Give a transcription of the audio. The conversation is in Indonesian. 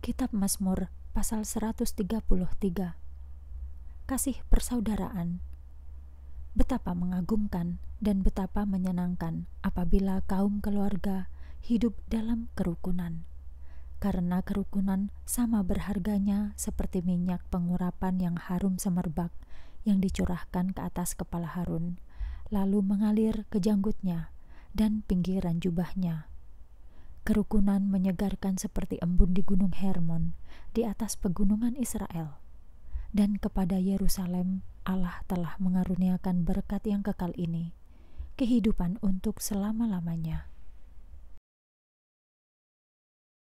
Kitab Mazmur pasal 133 Kasih persaudaraan Betapa mengagumkan dan betapa menyenangkan apabila kaum keluarga hidup dalam kerukunan karena kerukunan sama berharganya seperti minyak pengurapan yang harum semerbak yang dicurahkan ke atas kepala Harun lalu mengalir ke janggutnya dan pinggiran jubahnya Kerukunan menyegarkan seperti embun di Gunung Hermon, di atas pegunungan Israel. Dan kepada Yerusalem, Allah telah mengaruniakan berkat yang kekal ini, kehidupan untuk selama-lamanya.